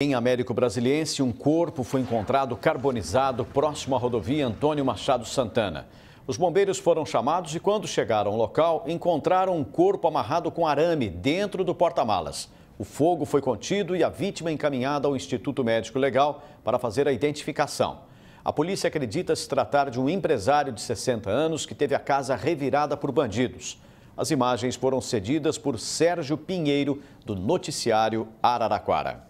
Em Américo Brasiliense, um corpo foi encontrado carbonizado próximo à rodovia Antônio Machado Santana. Os bombeiros foram chamados e, quando chegaram ao local, encontraram um corpo amarrado com arame dentro do porta-malas. O fogo foi contido e a vítima encaminhada ao Instituto Médico Legal para fazer a identificação. A polícia acredita se tratar de um empresário de 60 anos que teve a casa revirada por bandidos. As imagens foram cedidas por Sérgio Pinheiro, do noticiário Araraquara.